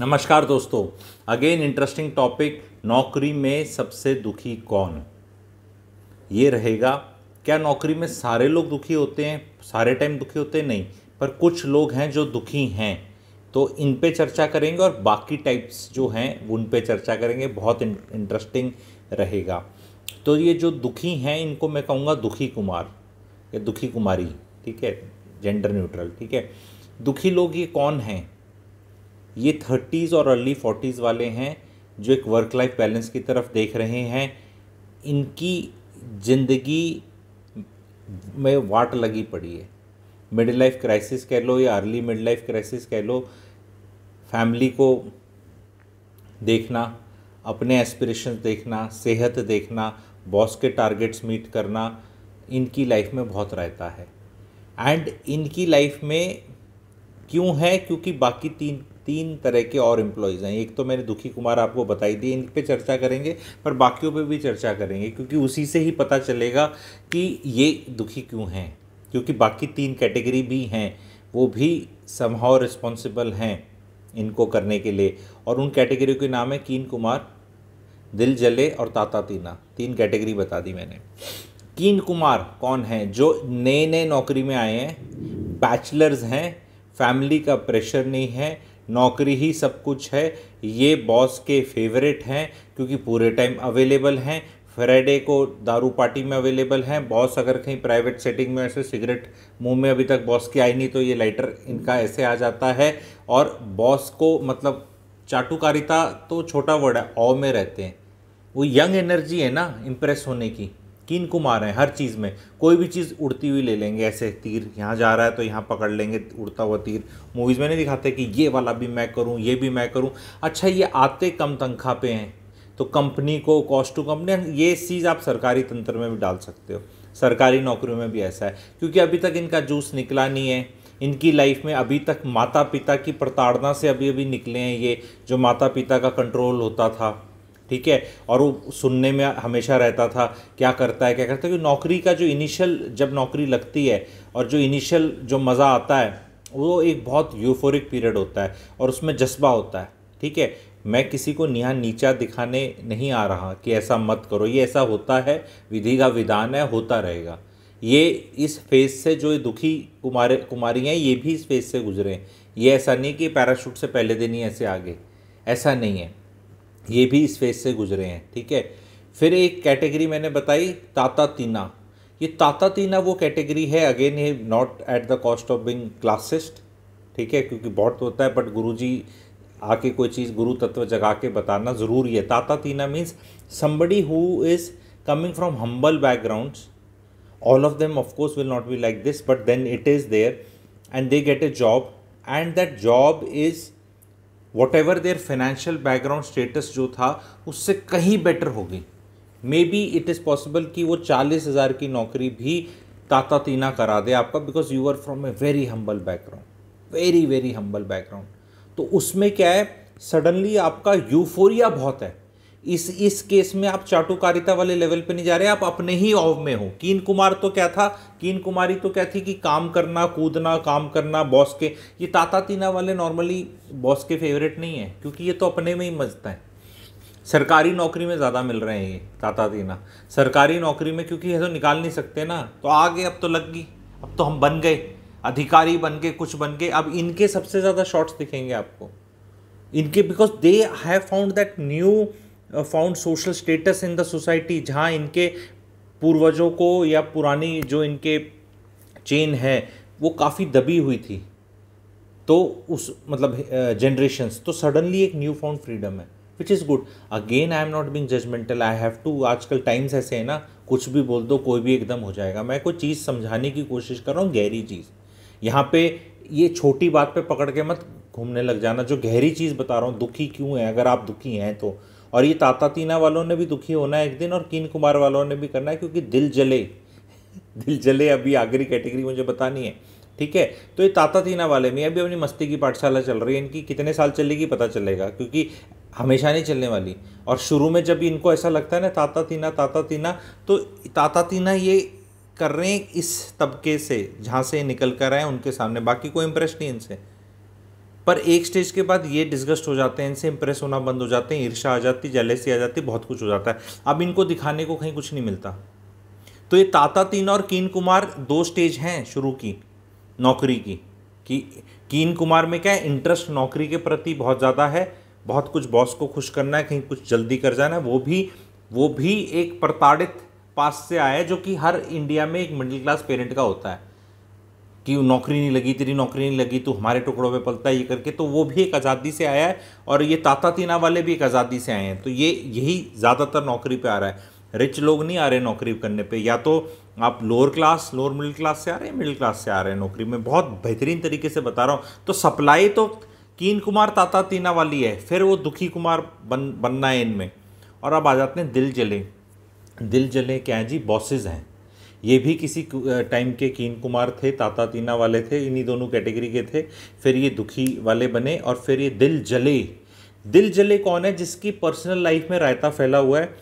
नमस्कार दोस्तों again interesting topic नौकरी में सबसे दुखी कौन ये रहेगा क्या नौकरी में सारे लोग दुखी होते हैं सारे टाइम दुखी होते हैं नहीं पर कुछ लोग हैं जो दुखी हैं तो इन पे चर्चा करेंगे और बाकी टाइप्स जो हैं उन पे चर्चा करेंगे बहुत इंटरेस्टिंग रहेगा तो ये जो दुखी हैं इनको मैं कहूँगा दुखी कुमार या दुखी कुमारी ठीक है जेंडर न्यूट्रल ठीक है दुखी लोग ये कौन हैं ये थर्टीज़ और अर्ली फोर्टीज़ वाले हैं जो एक वर्क लाइफ बैलेंस की तरफ देख रहे हैं इनकी ज़िंदगी में वाट लगी पड़ी है मिडिल लाइफ क्राइसिस कह लो या अर्ली मिड लाइफ क्राइसिस कह लो फैमिली को देखना अपने एस्पिरेशंस देखना सेहत देखना बॉस के टारगेट्स मीट करना इनकी लाइफ में बहुत रहता है एंड इनकी लाइफ में क्यों है क्योंकि बाकी तीन तीन तरह के और एम्प्लॉयज़ हैं एक तो मैंने दुखी कुमार आपको बताई दी इन पे चर्चा करेंगे पर बाकियों पे भी चर्चा करेंगे क्योंकि उसी से ही पता चलेगा कि ये दुखी क्यों हैं क्योंकि बाकी तीन कैटेगरी भी हैं वो भी समहाव रिस्पॉन्सिबल हैं इनको करने के लिए और उन कैटेगरी के नाम है कीन कुमार दिल जले और ताता तीना तीन कैटेगरी बता दी मैंने कीन कुमार कौन हैं जो नए नए नौकरी में आए हैं बैचलर्स हैं फैमिली का प्रेशर नहीं है नौकरी ही सब कुछ है ये बॉस के फेवरेट हैं क्योंकि पूरे टाइम अवेलेबल हैं फ्राइडे को दारू पार्टी में अवेलेबल हैं बॉस अगर कहीं प्राइवेट सेटिंग में ऐसे सिगरेट मुंह में अभी तक बॉस की आई नहीं तो ये लाइटर इनका ऐसे आ जाता है और बॉस को मतलब चाटुकारिता तो छोटा वर्ड है ओ में रहते हैं वो यंग एनर्जी है ना इम्प्रेस होने की किन को हैं हर चीज़ में कोई भी चीज़ उड़ती हुई ले लेंगे ऐसे तीर यहाँ जा रहा है तो यहाँ पकड़ लेंगे उड़ता हुआ तीर मूवीज़ में नहीं दिखाते कि ये वाला भी मैं करूँ ये भी मैं करूँ अच्छा ये आते कम तनख्वाह पे हैं तो कंपनी को कॉस्ट टू कंपनी ये चीज़ आप सरकारी तंत्र में भी डाल सकते हो सरकारी नौकरियों में भी ऐसा है क्योंकि अभी तक इनका जूस निकला नहीं है इनकी लाइफ में अभी तक माता पिता की प्रताड़ना से अभी अभी निकले हैं ये जो माता पिता का कंट्रोल होता था ठीक है और वो सुनने में हमेशा रहता था क्या करता है क्या करता है क्योंकि नौकरी का जो इनिशियल जब नौकरी लगती है और जो इनिशियल जो मज़ा आता है वो एक बहुत यूफोरिक पीरियड होता है और उसमें जज्बा होता है ठीक है मैं किसी को निहा नीचा दिखाने नहीं आ रहा कि ऐसा मत करो ये ऐसा होता है विधि का विधान है होता रहेगा ये इस फेज़ से जो दुखी कुमार कुमारी हैं ये भी इस फेज़ से गुजरे हैं ये ऐसा नहीं कि पैराशूट से पहले दिन ही ऐसे आ गए ऐसा नहीं है ये भी इस फेज से गुजरे हैं ठीक है फिर एक कैटेगरी मैंने बताई ताता तीना ये ताता तीना वो कैटेगरी है अगेन ये not at the cost of being classist ठीक है क्योंकि बहुत होता है बट जी आके कोई चीज़ गुरु तत्व जगा के बताना ज़रूरी है ताता तीना means somebody who is coming from humble backgrounds all of them of course will not be like this but then it is there and they get a job and that job is whatever their financial background status जो था उससे कहीं better हो गई maybe it is possible कि वो चालीस हज़ार की नौकरी भी ताता तीना करा दे आपका because you are from a very humble background very very humble background तो उसमें क्या है सडनली आपका यूफोरिया बहुत है इस इस केस में आप चाटुकारिता वाले लेवल पे नहीं जा रहे आप अपने ही ऑव में हो कीन कुमार तो क्या था कीन कुमारी तो क्या थी कि काम करना कूदना काम करना बॉस के ये ताता तीना वाले नॉर्मली बॉस के फेवरेट नहीं है क्योंकि ये तो अपने में ही मजता है सरकारी नौकरी में ज़्यादा मिल रहे हैं ये ताता तीना सरकारी नौकरी में क्योंकि ये तो निकाल नहीं सकते ना तो आ गए अब तो लग गई अब तो हम बन गए अधिकारी बन गए कुछ बन गए अब इनके सबसे ज़्यादा शॉर्ट्स दिखेंगे आपको इनके because they have found that new found social status in the society जहाँ इनके पूर्वजों को या पुरानी जो इनके चेन है वो काफ़ी दबी हुई थी तो उस मतलब जनरेशंस तो सडनली एक न्यू फाउंड फ्रीडम है which is good again I am not being judgmental I have to आजकल टाइम्स ऐसे है ना कुछ भी बोल दो कोई भी एकदम हो जाएगा मैं कोई चीज़ समझाने की कोशिश कर रहा हूँ गहरी चीज़ यहाँ पे ये छोटी बात पे पकड़ के मत घूमने लग जाना जो गहरी चीज़ बता रहा हूँ दुखी क्यों है अगर आप दुखी हैं तो और ये तातातीना वालों ने भी दुखी होना है एक दिन और कीन कुमार वालों ने भी करना है क्योंकि दिल जले दिल जले अभी आगरी कैटेगरी मुझे बतानी है ठीक है तो ये तातातीना वाले में अभी अपनी मस्ती की पाठशाला चल रही है इनकी कितने साल चलेगी पता चलेगा क्योंकि हमेशा नहीं चलने वाली और शुरू में जब इनको ऐसा लगता है ना ताता तीना ताता तीना तो ताता तीना ये कर रहे हैं इस तबके से जहाँ से निकल कर आए उनके सामने बाकी कोई इंप्रेस नहीं इनसे पर एक स्टेज के बाद ये डिस्गस्ट हो जाते हैं इनसे इंप्रेस होना बंद हो जाते हैं ईर्षा आ जाती जलेसी आ जाती बहुत कुछ हो जाता है अब इनको दिखाने को कहीं कुछ नहीं मिलता तो ये ताता तीन और कीन कुमार दो स्टेज हैं शुरू की नौकरी की कि कीन कुमार में क्या है इंटरेस्ट नौकरी के प्रति बहुत ज़्यादा है बहुत कुछ बॉस को खुश करना है कहीं कुछ जल्दी कर जाना है वो भी वो भी एक प्रताड़ित पास से आया है जो कि हर इंडिया में एक मिडिल क्लास पेरेंट का होता है कि नौकरी नहीं लगी तेरी नौकरी नहीं लगी तू हमारे टुकड़ों में पलता है ये करके तो वो भी एक आज़ादी से आया है और ये ताता तीना वाले भी एक आज़ादी से आए हैं तो ये यही ज़्यादातर नौकरी पे आ रहा है रिच लोग नहीं आ रहे नौकरी करने पे या तो आप lower class lower middle class से आ रहे हैं मिडिल क्लास से आ रहे हैं नौकरी में बहुत बेहतरीन तरीके से बता रहा हूँ तो सप्लाई तो कीन कुमार ताता तीना वाली है फिर वो दुखी कुमार बन बनना है इनमें और अब आ जाते हैं दिल जले दिल जले क्या है जी बॉसेज हैं ये भी किसी टाइम के कीन कुमार थे ताता तीना वाले थे इन्हीं दोनों कैटेगरी के थे फिर ये दुखी वाले बने और फिर ये दिल जले दिल जले कौन है जिसकी पर्सनल लाइफ में रायता फैला हुआ है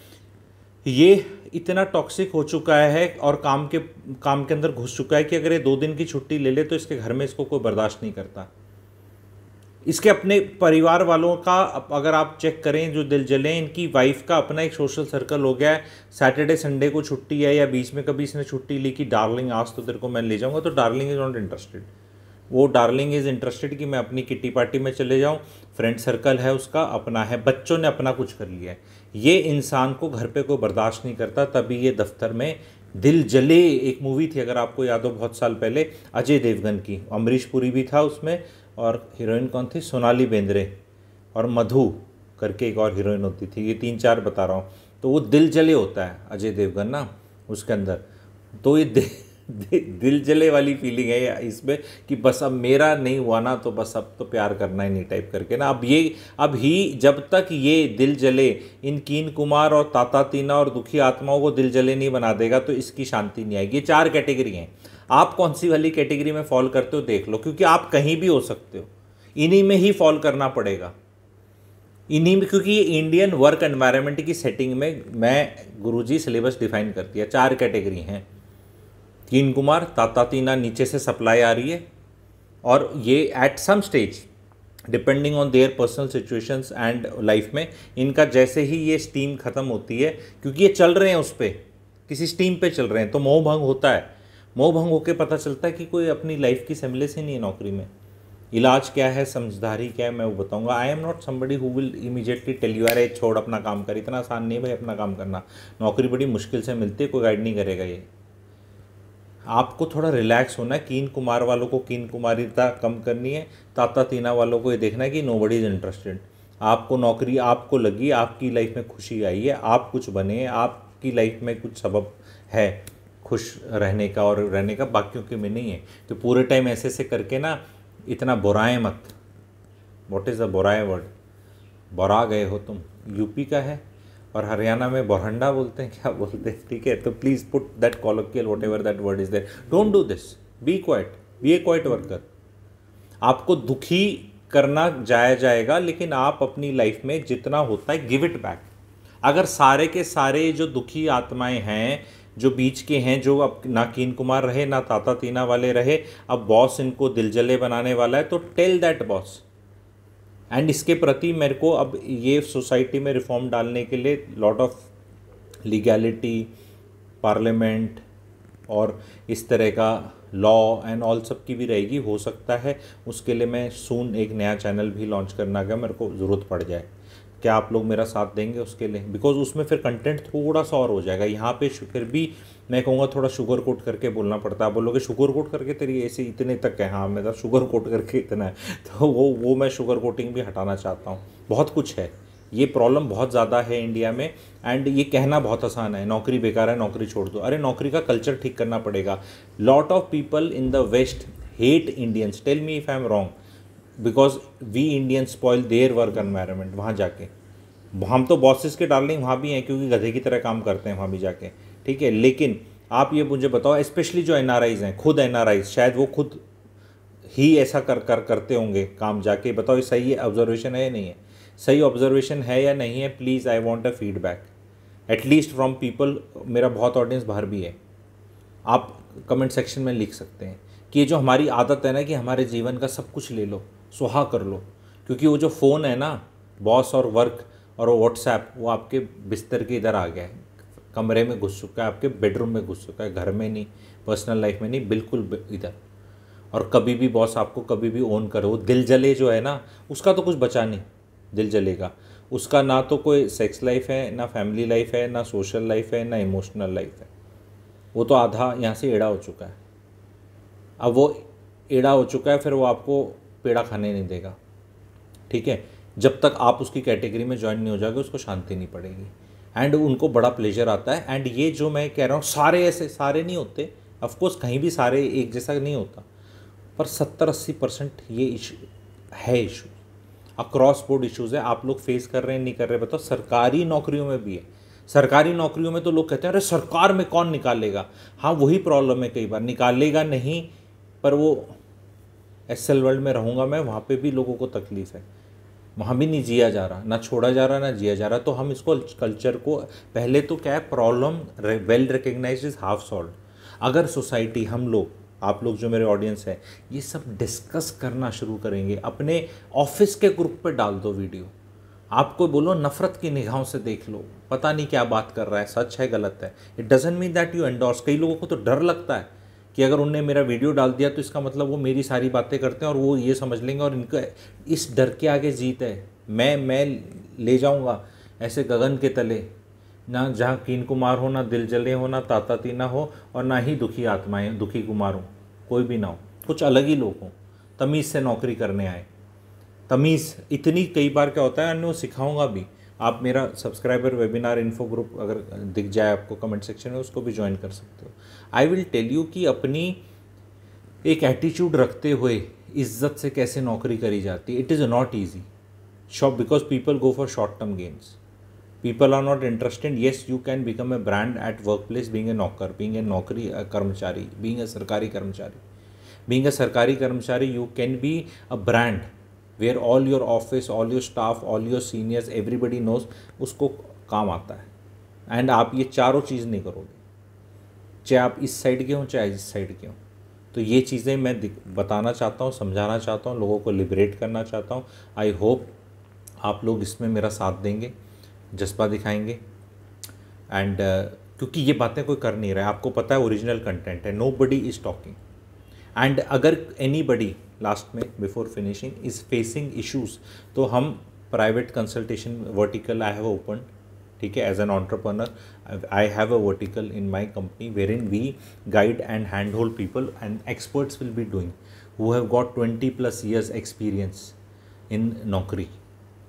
ये इतना टॉक्सिक हो चुका है और काम के काम के अंदर घुस चुका है कि अगर ये दो दिन की छुट्टी ले ले तो इसके घर में इसको कोई बर्दाश्त नहीं करता इसके अपने परिवार वालों का अगर आप चेक करें जो दिल जलें इनकी वाइफ का अपना एक सोशल सर्कल हो गया है सैटरडे संडे को छुट्टी है या बीच में कभी इसने छुट्टी ली कि डार्लिंग आज तो तेरे को मैं ले जाऊंगा तो डार्लिंग इज़ नॉट इंटरेस्टेड वो डार्लिंग इज़ इंटरेस्टेड कि मैं अपनी किटी पार्टी में चले जाऊँ फ्रेंड सर्कल है उसका अपना है बच्चों ने अपना कुछ कर लिया है ये इंसान को घर पर कोई बर्दाश्त नहीं करता तभी ये दफ्तर में दिल जले एक मूवी थी अगर आपको याद हो बहुत साल पहले अजय देवगन की अमरीश पुरी भी था उसमें और हीरोइन कौन थी सोनाली बेंद्रे और मधु करके एक और हीरोइन होती थी ये तीन चार बता रहा हूँ तो वो दिल जले होता है अजय देवगन ना उसके अंदर तो ये दि, दि, दिल जले वाली फीलिंग है इसमें कि बस अब मेरा नहीं हुआ ना तो बस अब तो प्यार करना ही नहीं टाइप करके ना अब ये अब ही जब तक ये दिल जले इन कीन कुमार और ताता तीना और दुखी आत्माओं को दिल जले नहीं बना देगा तो इसकी शांति नहीं आएगी ये चार कैटेगरी हैं आप कौन सी वाली कैटेगरी में फॉल करते हो देख लो क्योंकि आप कहीं भी हो सकते हो इन्हीं में ही फॉल करना पड़ेगा इन्हीं में क्योंकि ये इंडियन वर्क एनवायरनमेंट की सेटिंग में मैं गुरुजी सिलेबस डिफाइन करती है चार कैटेगरी हैं तीन कुमार ताता तीना नीचे से सप्लाई आ रही है और ये at some stage depending on their personal situations and life में इनका जैसे ही ये स्टीम ख़त्म होती है क्योंकि ये चल रहे हैं उस पर किसी स्टीम पे चल रहे हैं तो मोह भंग होता है मोह भंग होकर पता चलता है कि कोई अपनी लाइफ की सहमिलत से नहीं है नौकरी में इलाज क्या है समझदारी क्या है मैं वो बताऊंगा I am not somebody who will immediately tell you ए छोड़ अपना काम कर इतना आसान नहीं भाई अपना काम करना नौकरी बड़ी मुश्किल से मिलती है कोई गाइड नहीं करेगा ये आपको थोड़ा रिलैक्स होना है कीन कुमार वालों को कीन कुमारीता कम करनी है ताता तीना वालों को ये देखना है कि नो बडी इज़ इंटरेस्टेड आपको नौकरी आपको लगी आपकी लाइफ में खुशी आई है आप कुछ बने आपकी लाइफ में कुछ सबब है खुश रहने का और रहने का बाकियों के में नहीं है तो पूरे टाइम ऐसे ऐसे करके ना इतना बुराए मत वॉट इज़ अ बुराए वर्ड बुरा गए हो तुम यूपी का है और हरियाणा में बोरहंडा बोलते हैं क्या बोलते हैं ठीक है तो please put that colloquial whatever that word is there don't do this be quiet be a quiet worker आपको दुखी करना जाया जाएगा लेकिन आप अपनी लाइफ में जितना होता है गिव इट बैक अगर सारे के सारे जो दुखी आत्माएं हैं जो बीच के हैं जो अब ना कीन कुमार रहे ना ताता तीना वाले रहे अब बॉस इनको दिलजले बनाने वाला है तो टेल दैट बॉस एंड इसके प्रति मेरे को अब ये सोसाइटी में रिफॉर्म डालने के लिए लॉट ऑफ लीगैलिटी पार्लियामेंट और इस तरह का लॉ एंड ऑल सब की भी रहेगी हो सकता है उसके लिए मैं सून एक नया चैनल भी लॉन्च करना का मेरे को ज़रूरत पड़ जाए क्या आप लोग मेरा साथ देंगे उसके लिए बिकॉज उसमें फिर कंटेंट थोड़ा सा और हो जाएगा यहाँ पे फिर भी मैं कहूँगा थोड़ा शुगर कोट करके बोलना पड़ता है बोलोगे शुगर कोट करके तेरी ऐसे इतने तक है हाँ मेरा शुगर कोट करके इतना है तो वो वो मैं शुगर कोटिंग भी हटाना चाहता हूँ बहुत कुछ है ये प्रॉब्लम बहुत ज़्यादा है इंडिया में एंड ये कहना बहुत आसान है नौकरी बेकार है नौकरी छोड़ दो अरे नौकरी का कल्चर ठीक करना पड़ेगा lot of people in the west hate Indians tell me if I am wrong because we Indian spoil their work environment वहाँ जाके हम तो बॉसेस के डार्लिंग वहाँ भी हैं क्योंकि गधे की तरह काम करते हैं वहाँ भी जाके ठीक है लेकिन आप ये मुझे बताओ स्पेशली जो एन हैं खुद एन शायद वो खुद ही ऐसा कर कर करते होंगे काम जाके बताओ ये सही है ऑब्जर्वेशन है या नहीं है सही ऑब्जर्वेशन है या नहीं है please I want a feedback at least from people मेरा बहुत ऑडियंस बाहर भी है आप कमेंट सेक्शन में लिख सकते हैं कि ये जो हमारी आदत है ना कि हमारे जीवन का सब कुछ ले लो सुहा कर लो क्योंकि वो जो फ़ोन है ना बॉस और वर्क और वो व्हाट्सएप वो आपके बिस्तर के इधर आ गया है कमरे में घुस चुका है आपके बेडरूम में घुस चुका है घर में नहीं पर्सनल लाइफ में नहीं बिल्कुल इधर और कभी भी बॉस आपको कभी भी ओन करे वो दिल जले जो है ना उसका तो कुछ बचा नहीं दिल जलेगा उसका ना तो कोई सेक्स लाइफ है ना फैमिली लाइफ है ना सोशल लाइफ है ना इमोशनल लाइफ है वो तो आधा यहाँ से एड़ा हो चुका है अब वो एड़ा हो चुका है फिर वो आपको पेड़ा खाने नहीं देगा ठीक है जब तक आप उसकी कैटेगरी में ज्वाइन नहीं हो जाओगे उसको शांति नहीं पड़ेगी एंड उनको बड़ा प्लेजर आता है एंड ये जो मैं कह रहा हूँ सारे ऐसे सारे नहीं होते ऑफकोर्स कहीं भी सारे एक जैसा नहीं होता पर सत्तर अस्सी परसेंट ये इशू है इशू अक्रॉस बोर्ड इशूज है आप लोग फेस कर रहे हैं नहीं कर रहे बताओ सरकारी नौकरियों में भी है सरकारी नौकरियों में तो लोग कहते हैं अरे सरकार में कौन निकालेगा हाँ वही प्रॉब्लम है कई बार निकालेगा नहीं पर वो एस एल वर्ल्ड में रहूँगा मैं वहाँ पे भी लोगों को तकलीफ़ है वहाँ भी नहीं जिया जा रहा ना छोड़ा जा रहा ना जिया जा रहा तो हम इसको कल्चर को पहले तो क्या है problem well recognise is half solve अगर सोसाइटी हम लोग आप लोग जो मेरे ऑडियंस हैं ये सब डिस्कस करना शुरू करेंगे अपने ऑफिस के ग्रुप पे डाल दो वीडियो आपको बोलो नफ़रत की निगाहों से देख लो पता नहीं क्या बात कर रहा है सच है गलत है it doesn't mean that you endorse कई लोगों को तो डर लगता है कि अगर उनने मेरा वीडियो डाल दिया तो इसका मतलब वो मेरी सारी बातें करते हैं और वो ये समझ लेंगे और इनका इस डर के आगे जीत है मैं मैं ले जाऊँगा ऐसे गगन के तले ना जहाँ कीन कुमार हो ना दिल जले हो ना ताता तीना हो और ना ही दुखी आत्माएं दुखी कुमार हो कोई भी ना हो कुछ अलग ही लोग हों तमीज़ से नौकरी करने आए तमीज़ इतनी कई बार क्या होता है अन्य वो सिखाऊंगा भी आप मेरा सब्सक्राइबर वेबिनार इन्फो ग्रुप अगर दिख जाए आपको कमेंट सेक्शन में उसको भी ज्वाइन कर सकते हो आई विल टेल यू कि अपनी एक एटीट्यूड रखते हुए इज्जत से कैसे नौकरी करी जाती है it is not easy shop because people go for short term games people are not interested yes you can become a brand at work place being a नौकर बींग ए नौकरी कर्मचारी बींग ए सरकारी कर्मचारी बींग ए सरकारी कर्मचारी you can be a brand where all your office all your staff all your seniors everybody knows उसको काम आता है एंड आप ये चारों चीज़ नहीं करोगे चाहे आप इस साइड के हों चाहे इस साइड के हों तो ये चीज़ें मैं बताना चाहता हूँ समझाना चाहता हूँ लोगों को लिबरेट करना चाहता हूँ आई होप आप लोग इसमें मेरा साथ देंगे जज्बा दिखाएंगे एंड uh, क्योंकि ये बातें कोई कर नहीं रहा है आपको पता है ओरिजिनल कंटेंट है nobody is talking and अगर एनी बडी लास्ट में before finishing is facing issues तो हम private consultation vertical I have open ठीक है as an entrepreneur I have a vertical in my company wherein we guide and hand hold people and experts will be doing who have got twenty plus years experience in नौकरी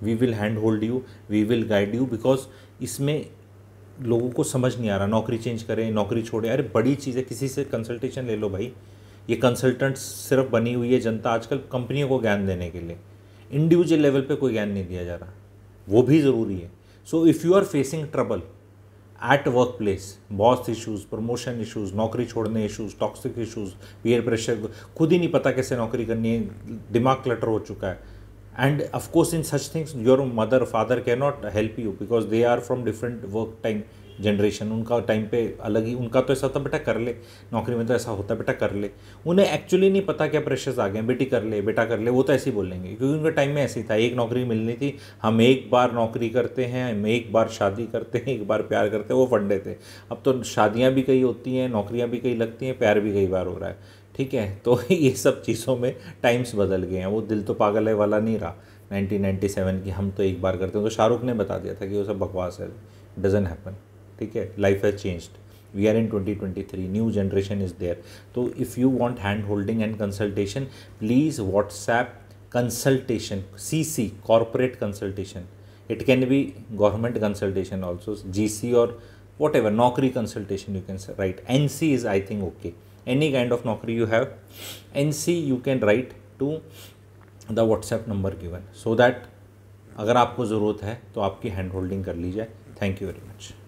we will hand hold you we will guide you because इसमें लोगों को समझ नहीं आ रहा नौकरी change करें नौकरी छोड़े अरे बड़ी चीज़ है किसी से कंसल्टेशन ले लो भाई ये कंसल्टेंट्स सिर्फ बनी हुई है जनता आजकल कंपनियों को ज्ञान देने के लिए इंडिविजुअल लेवल पे कोई ज्ञान नहीं दिया जा रहा वो भी ज़रूरी है so if you are facing trouble at work place boss issues promotion issues नौकरी छोड़ने issues toxic issues peer pressure खुद ही नहीं पता कैसे नौकरी करनी है दिमाग क्लटर हो चुका है and of course in such things your mother father can not help you because they are from different work time generation उनका टाइम पे अलग ही उनका तो ऐसा होता बेटा कर ले नौकरी में तो ऐसा होता बेटा कर ले उन्हें एक्चुअली नहीं पता क्या प्रेशर्स आ गए बेटी कर ले बेटा कर ले वो तो ऐसे ही बोलेंगे क्योंकि उनका टाइम में ऐसे ही था एक नौकरी मिलनी थी हम एक बार नौकरी करते हैं हम एक बार शादी करते हैं एक बार प्यार करते हैं वो फंडे थे अब तो शादियाँ भी कई होती हैं नौकरियाँ भी कई लगती हैं प्यार भी कई बार हो रहा है ठीक है तो ये सब चीज़ों में टाइम्स बदल गए हैं वो दिल तो पागल है वाला नहीं रहा 1997 की हम तो एक बार करते हैं तो शाहरुख ने बता दिया था कि वो सब बकवास है डजेंट हैपन ठीक है life has changed we are in 2023 new generation is there तो if you want hand holding and consultation please WhatsApp consultation C C corporate consultation it can be government consultation also G C और whatever नौकरी consultation you can write N C is I think okay kind of नौकरी you have N C you can write to the WhatsApp number given so that अगर आपको ज़रूरत है तो आपकी hand holding कर ली जाए थैंक यू वेरी मच